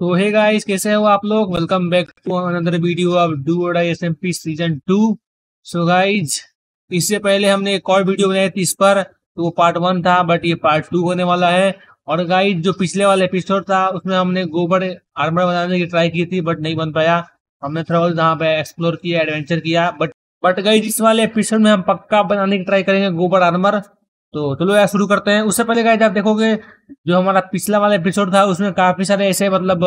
तो hey guys कैसे हो आप लोग welcome back to another video of डू और S M P season two so guys इससे पहले हमने एक और वीडियो बनाई थी इस पर तो वो पार्ट वन था बट ये पार्ट टू होने वाला है और गाइज जो पिछले वाला एपिसोड था उसमें हमने गोबर आर्मर बनाने की ट्राई की थी बट नहीं बन पाया हमने थोड़ा जहाँ पे एक्सप्लोर किया एडवेंचर किया बट बट गाइज इस वाले एपिसोड में हम पक्का बनाने की ट्राई करेंगे गोबर आर्मर तो चलो यार शुरू करते हैं उससे पहले गाइज आप देखोगे जो हमारा पिछला वाला एपिसोड था उसमें काफी सारे ऐसे मतलब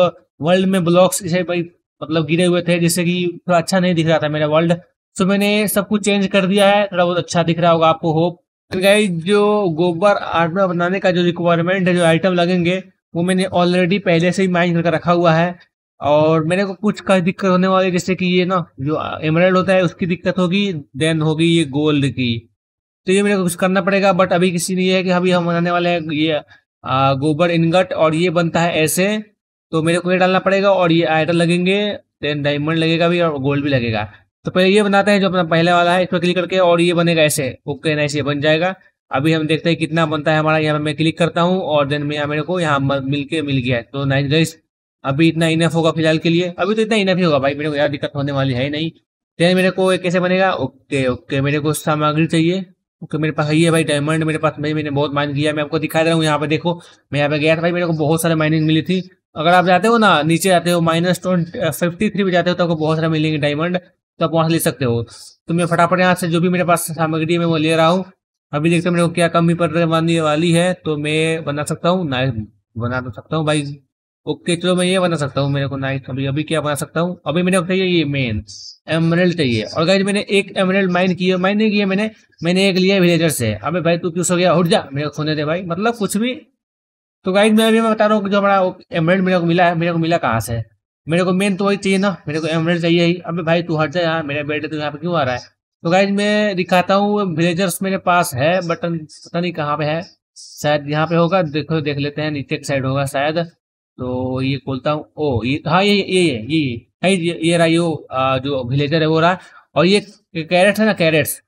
वर्ल्ड में ब्लॉक्स ऐसे भाई मतलब गिरे हुए थे जिससे कि थोड़ा अच्छा नहीं दिख रहा था मेरा वर्ल्ड सो मैंने सब कुछ चेंज कर दिया है थोड़ा बहुत अच्छा दिख रहा होगा आपको होप तो गाइज जो गोबर आर्मा बनाने का जो रिक्वायरमेंट है जो आइटम लगेंगे वो मैंने ऑलरेडी पहले से ही माइन करके रखा हुआ है और मेरे को कुछ का दिक्कत होने वाली जैसे कि ये ना जो एमरल्ड होता है उसकी दिक्कत होगी देन होगी ये गोल्ड की तो ये मेरे को कुछ करना पड़ेगा बट अभी किसी ने यह है कि अभी हम बनाने वाले हैं ये गोबर इनगट और ये बनता है ऐसे तो मेरे को ये डालना पड़ेगा और ये आयरन लगेंगे देन डायमंड लगेगा भी और गोल्ड भी लगेगा तो पहले ये बनाते हैं जो अपना पहले वाला है इस पर क्लिक करके और ये बनेगा ऐसे ओके नाइस ये बन जाएगा अभी हम देखते हैं कितना बनता है हमारा यहाँ मैं क्लिक करता हूँ और देन यहाँ मेरे को यहाँ मिल के मिल गया है तो नाइन गाइस अभी इतना इनफ होगा फिलहाल के लिए अभी तो इतना इनफ ही होगा भाई मेरे को यार दिक्कत होने वाली है नहीं देन मेरे को कैसे बनेगा ओके ओके मेरे को सामग्री चाहिए ओके मेरे पास ये है भाई डायमंड मेरे पास भाई मैंने बहुत माइन किया मैं आपको दिखा दे रहा हूँ यहाँ पे देखो मैं यहाँ पे गया था भाई मेरे को बहुत सारे माइनिंग मिली थी अगर आप जाते हो ना नीचे जाते हो माइनस फिफ्टी थ्री जाते हो तो आपको बहुत सारे मिलेंगे डायमंड तो आप वहाँ ले सकते हो तो मैं फटाफट यहाँ से जो भी मेरे पास सामग्री है वो ले रहा हूँ अभी देखते हो मेरे को क्या कमी पड़ने वाली है तो मैं बना सकता हूँ ना बना तो सकता हूँ भाई ओके चलो मैं ये बना सकता हूँ मेरे को नाइट अभी अभी क्या बना सकता हूँ अभी मैंने चाहिए ये मेन एमरेल चाहिए और गाइज मैंने एक एमरेल माइन की है माइन नहीं किया मैंने मैंने एक लिया विलेजर से अबे भाई तू क्यों सो गया उठ जा मेरे को खोने दे भाई मतलब कुछ भी तो गाइज मैं अभी मैं बता रहा हूँ जो हमारा एमरेल मेरे को मिला है मेरे को मिला कहाँ से मेरे को मेन तो वही चाहिए ना मेरे को एमरेल चाहिए ही अबे भाई तू हट जा यहाँ मेरा बेटे तो यहाँ पे क्यों आ रहा है तो गाइज मैं दिखाता हूँ विलेजर्स मेरे पास है बटन पता नहीं कहाँ पे है शायद यहाँ पे होगा देखो देख लेते हैं नीचे की साइड होगा शायद तो ये खोलता हूँ ओ ये हाँ ये ये ये ये है ये, रहा ये जो विलेजर है वो रहा और ये कैरेट्स है ना कैरेट्स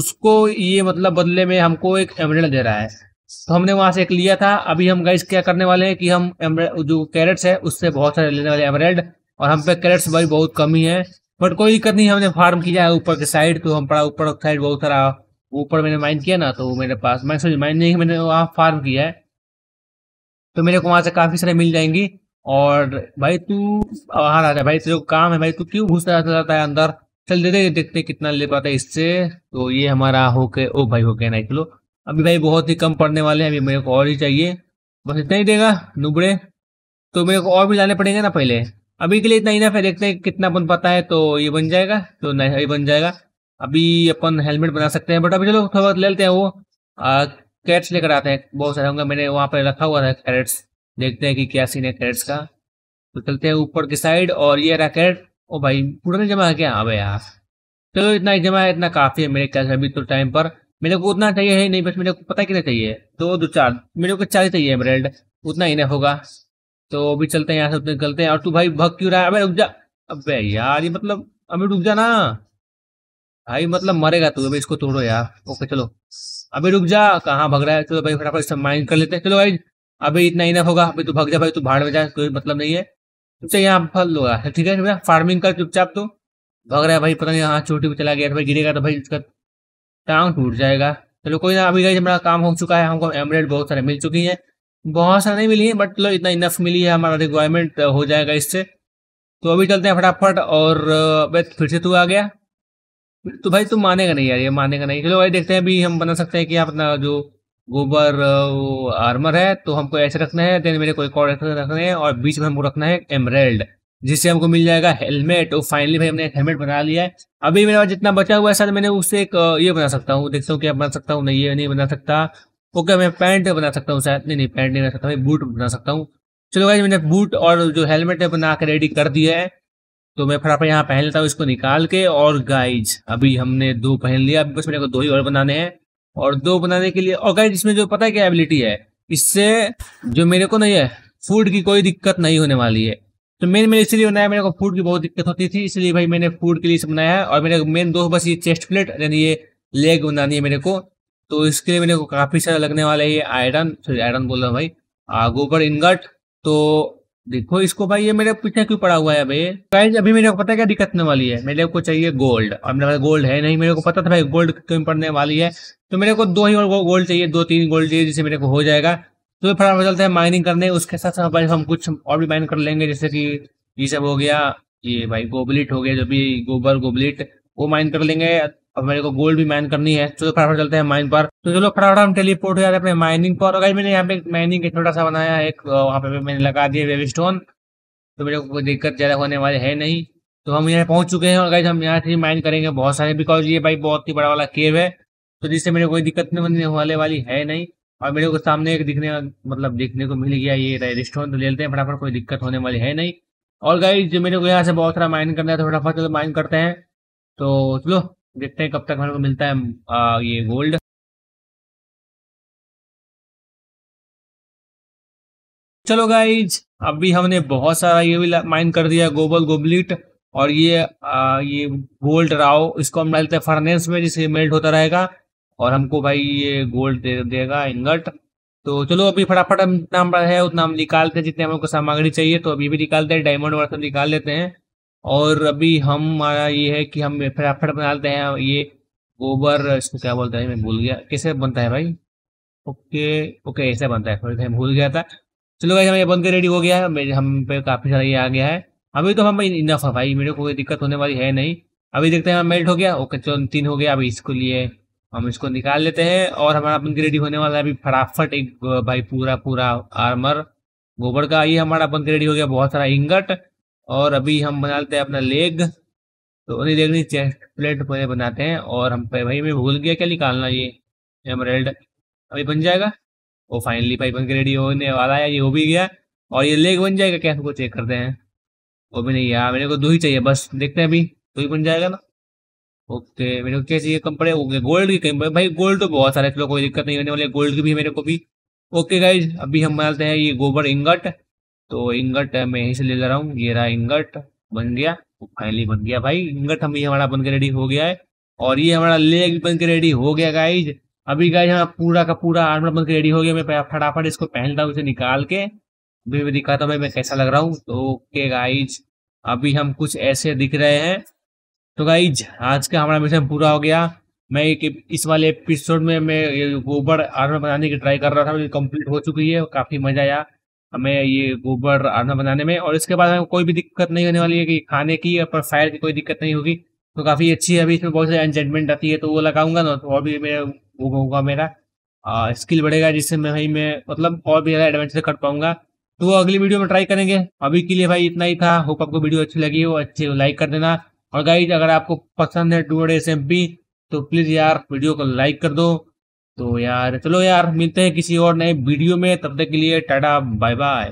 उसको ये मतलब बदले में हमको एक एमरेल्ड दे रहा है तो हमने वहाँ से एक लिया था अभी हम गाइस क्या करने वाले हैं कि हम जो कैरेट्स है उससे बहुत सारे लेने वाले एमरेल्ड और हम पे कैरेट्स भाई बहुत कम ही है बट कोई दिक्कत नहीं हमने फार्म किया है ऊपर के साइड तो हम पड़ा ऊपर साइड बहुत सारा ऊपर मैंने माइन किया ना तो मेरे पास मैं सॉरी माइन नहीं मैंने वहाँ फार्म किया है तो मेरे को वहाँ से काफ़ी सारे मिल जाएंगी और भाई तू बाहर आ जा भाई तेरे को काम है भाई तू क्यों घुसता जाता है अंदर चल दे दे देखते कितना ले पाता है इससे तो ये हमारा हो के ओ भाई हो गया ना किलो अभी भाई बहुत ही कम पड़ने वाले हैं अभी मेरे को और ही चाहिए बस इतना ही देगा नुबड़े तो मेरे को और भी लाने पड़ेंगे ना पहले अभी के लिए इतना ही ना फिर देखते हैं कितना बन पाता है तो ये बन जाएगा तो नहीं बन जाएगा अभी अपन हेलमेट बना सकते हैं बट अभी चलो थोड़ा बहुत ले लेते हैं वो कैरेट्स लेकर आते हैं बहुत सारे होंगे मैंने वहाँ पर रखा हुआ था कैरेट्स देखते हैं कि क्या सीन है कैरेट्स का तो चलते हैं ऊपर की साइड और ये रहा कैरेट ओ भाई पूरा नहीं जमा है क्या हाँ भाई यार चलो तो इतना जमा है इतना काफ़ी है मेरे ख्याल से अभी तो टाइम पर मेरे को उतना चाहिए है नहीं बस मेरे को पता कितना चाहिए दो दो चार मेरे को चार चाहिए ब्रेड उतना ही नहीं होगा तो अभी चलते हैं यहाँ से उतने निकलते हैं और तू भाई भग क्यों रहा है अबे रुक जा अबे यार ये मतलब अभी रुक जा ना भाई मतलब मरेगा तू अभी इसको तोड़ो यार ओके चलो अभी रुक जा कहाँ भग रहा है चलो भाई फटाफट इसमें माइंड कर लेते हैं चलो भाई अभी इतना इनफ होगा अभी तू भग जा भाई तू भाड़ में जा कोई मतलब नहीं है तुमसे यहाँ फल लो ठीक है भैया फार्मिंग कर चुपचाप तू भग रहा है भाई पता नहीं यहाँ चोटी पर चला गया तो भाई गिरेगा तो भाई उसका टांग टूट जाएगा चलो कोई ना अभी भाई हमारा काम हो चुका है हमको एमरेड बहुत सारे मिल चुकी हैं बहुत सारे नहीं मिली है बट चलो इतना इनफ मिली है हमारा रिक्वायरमेंट हो जाएगा इससे तो अभी चलते हैं फटाफट और फिर से तू आ गया तो भाई तुम मानेगा नहीं यार ये मानेगा नहीं चलो भाई देखते हैं अभी हम बना सकते हैं कि आप अपना जो गोबर वो आर्मर है तो हमको ऐसे रखना है देन मेरे को और रखना है और बीच में हमको रखना है एमरेल्ड जिससे हमको मिल जाएगा हेलमेट और फाइनली भाई हमने एक हेलमेट बना लिया है अभी मेरे पास जितना बचा हुआ है शायद मैंने उससे एक ये बना सकता हूँ देखता हूँ क्या बना सकता हूँ नहीं ये नहीं बना सकता ओके मैं पैंट बना सकता हूँ शायद नहीं नहीं पैंट नहीं बना सकता भाई बूट बना सकता हूँ चलो भाई मैंने बूट और जो हेलमेट है बना के रेडी कर दिया है तो मैं फटाफट यहाँ पहन लेता हूँ इसको निकाल के और गाइज अभी हमने दो पहन लिया अभी बस मेरे को दो ही और बनाने हैं और दो बनाने के लिए और गाइज इसमें जो पता है क्या एबिलिटी है इससे जो मेरे को नहीं है फूड की कोई दिक्कत नहीं होने वाली है तो मेन मेरे इसलिए बनाया मेरे को फूड की बहुत दिक्कत होती थी इसलिए भाई मैंने फूड के लिए बनाया है और मेरे मेन दो बस ये चेस्ट प्लेट यानी ये लेग बनानी है मेरे को तो इसके लिए मेरे को काफ़ी सारा लगने वाला है ये आयरन सॉरी आयरन बोल रहा हूँ भाई गोबर इनगट तो देखो इसको भाई ये मेरे पीछे क्यों पड़ा हुआ है भाई अभी मेरे को पता है क्या दिक्कत होने वाली है मेरे को चाहिए गोल्ड और मेरे पास गोल्ड है नहीं मेरे को पता था भाई गोल्ड क्यों पड़ने वाली है तो मेरे को दो ही और गोल्ड चाहिए दो तीन गोल्ड चाहिए जिससे मेरे को हो जाएगा तो फटाफट चलते हैं माइनिंग करने उसके साथ साथ भाई हम कुछ और भी माइन कर लेंगे जैसे कि ये सब हो गया ये भाई गोबलिट हो गया जो भी गोबर गोबलिट वो माइन कर लेंगे अब मेरे को गोल्ड भी माइन करनी है तो फटाफट चलते हैं माइन पर तो चलो फटाफट हम टेलीपोर्ट हो जाते हैं अपने माइनिंग पर और मैंने यहाँ पे माइनिंग का छोटा सा बनाया एक वहाँ पे मैंने लगा दिया वेब स्टोन तो मेरे को कोई दिक्कत ज़्यादा होने वाली है नहीं तो हम यहाँ पहुँच चुके हैं और गाइज हम यहाँ से माइन करेंगे बहुत सारे बिकॉज ये भाई बहुत ही बड़ा वाला केव है तो जिससे मेरे कोई दिक्कत नहीं होने वाली है नहीं और मेरे को सामने एक दिखने मतलब देखने को मिल गया ये रेस्टोरेंट तो ले लेते हैं फटाफट कोई दिक्कत होने वाली है नहीं और गाइज मेरे को यहाँ से बहुत सारा माइन करना है तो फटाफट चलो तो माइन करते हैं तो चलो देखते हैं कब तक हमारे को मिलता है आ, ये गोल्ड चलो गाइज अभी हमने बहुत सारा ये भी माइन कर दिया गोबल गोबलिट और ये आ, ये गोल्ड राव इसको हम डालते हैं फर्नेस में जिसे मेल्ट होता रहेगा और हमको भाई ये गोल्ड दे देगा इंगट तो चलो अभी फटाफट हम जितना है उतना हम निकालते हैं जितने हमको सामग्री चाहिए तो अभी भी निकालते हैं डायमंड वर्थ निकाल लेते हैं और अभी हमारा ये है कि हम फटाफट बना लेते हैं ये गोबर इसको क्या बोलते हैं मैं भूल गया कैसे बनता है भाई ओके ओके ऐसा बनता है थोड़ी भूल गया था चलो भाई हमें बनकर रेडी हो गया है हम पे काफ़ी सारा ये आ गया है अभी तो हम इनफ है भाई मेरे को कोई दिक्कत होने वाली है नहीं अभी देखते हैं मेल्ट हो गया ओके चलो तीन हो गया अभी इसको लिए हम इसको निकाल लेते हैं और हमारा बन के रेडी होने वाला है अभी फटाफट एक भाई पूरा पूरा आर्मर गोबर का ये हमारा बन के रेडी हो गया बहुत सारा इंगट और अभी हम बनाते हैं अपना लेग तो उन्हें देखनी चेस्ट प्लेट पहले बनाते हैं और हम भाई मैं भूल गया क्या निकालना ये एमरेल्ड अभी बन जाएगा वो फाइनली भाई बन के रेडी होने वाला है ये हो भी गया और ये लेग बन जाएगा क्या हमको चेक करते हैं वो भी नहीं यार मेरे को दो ही चाहिए बस देखते हैं अभी दो ही बन जाएगा ना ओके मेरे को क्या चाहिए कम पड़े ओके गोल्ड की कम भाई गोल्ड तो बहुत सारे चलो कोई दिक्कत नहीं होने वाली गोल्ड की भी मेरे को भी ओके गाइज अभी हम बनाते हैं ये गोबर इंगट तो इंगट मैं यहीं से ले जा रहा हूँ ये रहा इंगट बन गया फाइनली बन गया भाई इंगट हम ये हमारा बन के रेडी हो गया है और ये हमारा लेग भी बन के रेडी हो गया गाइज अभी गाइज हमारा पूरा का पूरा आर्मर बन के रेडी हो गया मैं फटाफट इसको पहनता हूँ इसे निकाल के अभी मैं दिखाता हूँ भाई मैं कैसा लग रहा हूँ तो ओके गाइज अभी हम कुछ ऐसे दिख रहे हैं तो गाइज आज का हमारा मिशन पूरा हो गया मैं एक इस वाले एपिसोड में मैं गोबर आर्मर बनाने की ट्राई कर रहा था मेरी कंप्लीट हो चुकी है काफ़ी मज़ा आया हमें ये गोबर आना बनाने में और इसके बाद हमें कोई भी दिक्कत नहीं होने वाली है कि खाने की और फायर की कोई दिक्कत नहीं होगी तो काफ़ी अच्छी है अभी इसमें बहुत सारी एंजेंटमेंट आती है तो वो लगाऊंगा ना तो और भी मेरा वो होगा मेरा स्किल बढ़ेगा जिससे मैं भाई मैं मतलब और भी ज़्यादा एडवेंचर कर पाऊंगा तो वो अगली वीडियो में ट्राई करेंगे अभी के लिए भाई इतना ही था होप आपको वीडियो अच्छी लगी हो अच्छी लाइक कर देना और गाइज अगर आपको पसंद है टू डे तो प्लीज़ यार वीडियो को लाइक कर दो तो यार चलो यार मिलते हैं किसी और नए वीडियो में तब तक के लिए टाटा बाय बाय